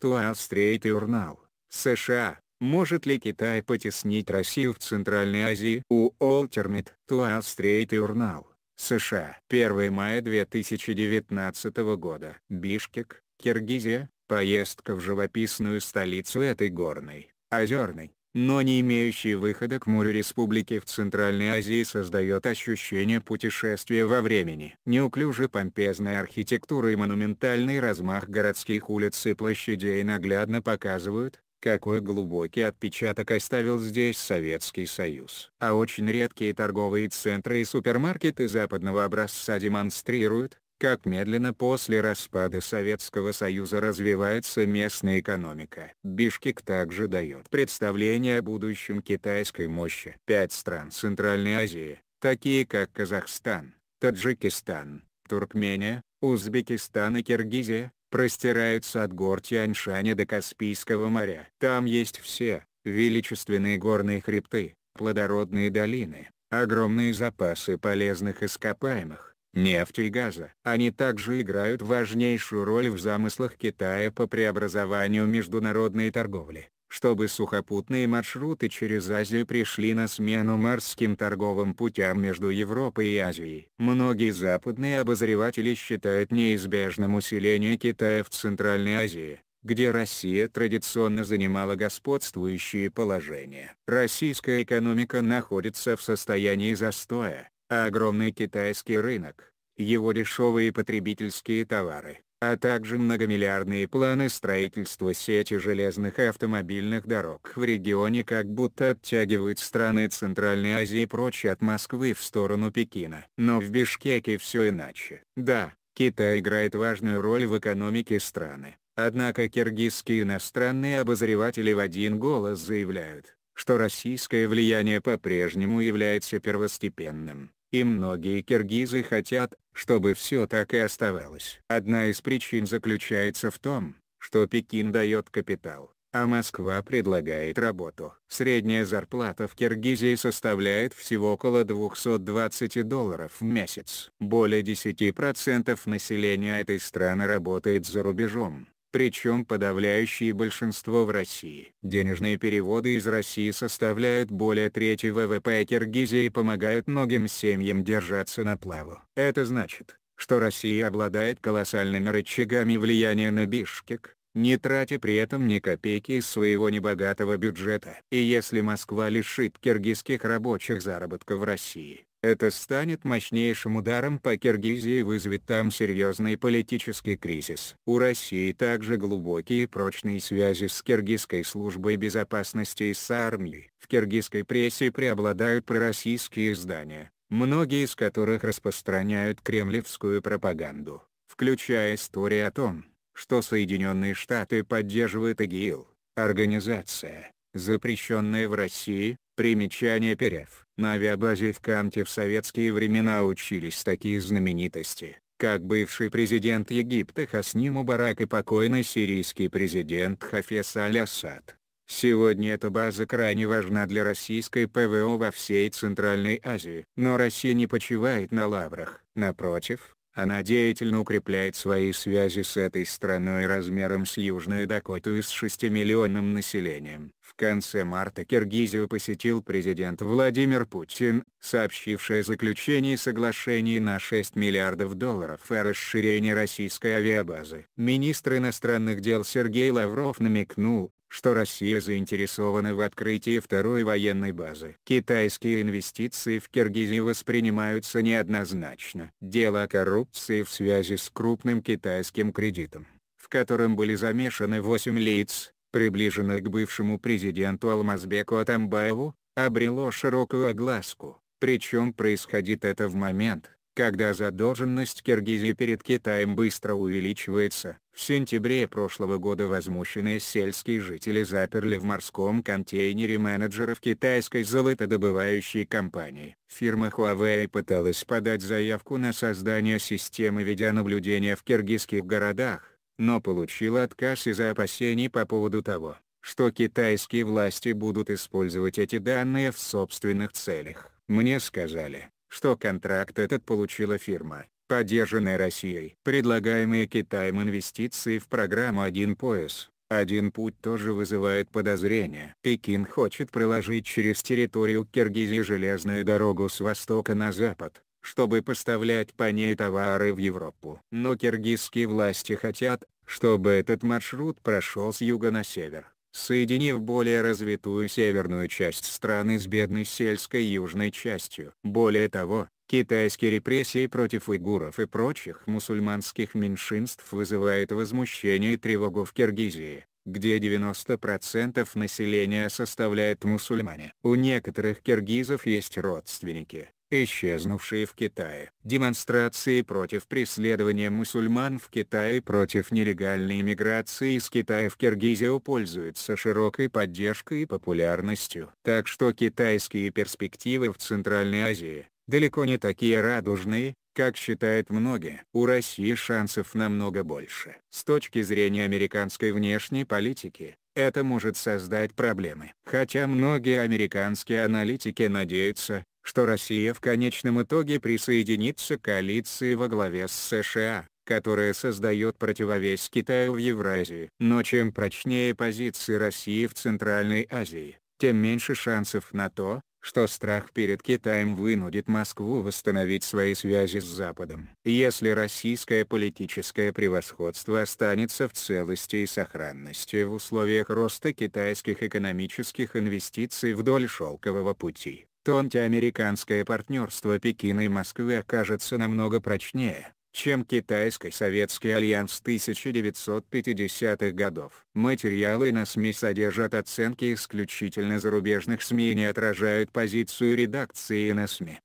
Туал-стрейт журнал. США. Может ли Китай потеснить Россию в Центральной Азии? У Олтермит. Туал-стрейт журнал. США. 1 мая 2019 года. Бишкек, Киргизия. Поездка в живописную столицу этой горной, озерной, но не имеющий выхода к морю республики в Центральной Азии создает ощущение путешествия во времени. Неуклюже помпезная архитектура и монументальный размах городских улиц и площадей наглядно показывают, какой глубокий отпечаток оставил здесь Советский Союз. А очень редкие торговые центры и супермаркеты западного образца демонстрируют, как медленно после распада Советского Союза развивается местная экономика. Бишкек также дает представление о будущем китайской мощи. Пять стран Центральной Азии, такие как Казахстан, Таджикистан, Туркмения, Узбекистан и Киргизия, простираются от гор Тяньшаня до Каспийского моря. Там есть все, величественные горные хребты, плодородные долины, огромные запасы полезных ископаемых, нефти и газа. Они также играют важнейшую роль в замыслах Китая по преобразованию международной торговли, чтобы сухопутные маршруты через Азию пришли на смену морским торговым путям между Европой и Азией. Многие западные обозреватели считают неизбежным усиление Китая в Центральной Азии где Россия традиционно занимала господствующие положения. Российская экономика находится в состоянии застоя, а огромный китайский рынок, его дешевые потребительские товары, а также многомиллиардные планы строительства сети железных и автомобильных дорог в регионе как будто оттягивают страны Центральной Азии прочь от Москвы в сторону Пекина. Но в Бишкеке все иначе. Да, Китай играет важную роль в экономике страны, однако киргизские иностранные обозреватели в один голос заявляют, что российское влияние по-прежнему является первостепенным и многие киргизы хотят, чтобы все так и оставалось. Одна из причин заключается в том, что Пекин дает капитал, а Москва предлагает работу. Средняя зарплата в Киргизии составляет всего около 220 долларов в месяц. Более 10% населения этой страны работает за рубежом, причем подавляющее большинство в России. Денежные переводы из России составляют более трети ВВП Киргизии и помогают многим семьям держаться на плаву. Это значит, что Россия обладает колоссальными рычагами влияния на Бишкек, не тратя при этом ни копейки из своего небогатого бюджета. И если Москва лишит киргизских рабочих заработка в России, это станет мощнейшим ударом по Киргизии и вызовет там серьезный политический кризис. У России также глубокие и прочные связи с Киргизской службой безопасности и с армией. В киргизской прессе преобладают пророссийские издания, многие из которых распространяют кремлевскую пропаганду, включая истории о том, что Соединенные Штаты поддерживают ИГИЛ, организация, запрещенная в России, Примечание Перев На авиабазе в Канте в советские времена учились такие знаменитости, как бывший президент Египта Хасни Мубарак и покойный сирийский президент Хафес Аль-Асад. Сегодня эта база крайне важна для российской ПВО во всей Центральной Азии. Но Россия не почивает на лаврах. Напротив, она деятельно укрепляет свои связи с этой страной размером с Южную Дакоту и с 6-миллионным населением. В конце марта Киргизию посетил президент Владимир Путин, сообщивший о заключении соглашений на 6 миллиардов долларов и о расширении российской авиабазы. Министр иностранных дел Сергей Лавров намекнул, что Россия заинтересована в открытии второй военной базы. Китайские инвестиции в Киргизию воспринимаются неоднозначно. Дело о коррупции в связи с крупным китайским кредитом, в котором были замешаны 8 лиц, приближенных к бывшему президенту Алмазбеку Атамбаеву, обрело широкую огласку. Причем происходит это в момент, когда задолженность Киргизии перед Китаем быстро увеличивается. В сентябре прошлого года возмущенные сельские жители заперли в морском контейнере менеджеров китайской золотодобывающей компании. Фирма Huawei пыталась подать заявку на создание системы видеонаблюдения в киргизских городах, но получила отказ из-за опасений по поводу того, что китайские власти будут использовать эти данные в собственных целях. Мне сказали, что контракт этот получила фирма, поддержанная Россией. Предлагаемые Китаем инвестиции в программу «Один пояс», «Один путь» тоже вызывает подозрения. Пекин хочет проложить через территорию Киргизии железную дорогу с востока на запад, чтобы поставлять по ней товары в Европу. Но киргизские власти хотят, чтобы этот маршрут прошел с юга на север соединив более развитую северную часть страны с бедной сельской южной частью. Более того, китайские репрессии против уйгуров и прочих мусульманских меньшинств вызывают возмущение и тревогу в Киргизии где 90% населения составляет мусульмане. У некоторых киргизов есть родственники, исчезнувшие в Китае. Демонстрации против преследования мусульман в Китае против нелегальной иммиграции из Китая в Киргизию пользуются широкой поддержкой и популярностью. Так что китайские перспективы в Центральной Азии, далеко не такие радужные, как считают многие. У России шансов намного больше. С точки зрения американской внешней политики, это может создать проблемы. Хотя многие американские аналитики надеются, что Россия в конечном итоге присоединится к коалиции во главе с США, которая создает противовес Китаю в Евразии. Но чем прочнее позиции России в Центральной Азии, тем меньше шансов на то, что страх перед Китаем вынудит Москву восстановить свои связи с Западом. Если российское политическое превосходство останется в целости и сохранности в условиях роста китайских экономических инвестиций вдоль шелкового пути, то антиамериканское партнерство Пекина и Москвы окажется намного прочнее, чем китайско-советский альянс 1950-х годов. Материалы на СМИ содержат оценки исключительно зарубежных СМИ и не отражают позицию редакции на СМИ.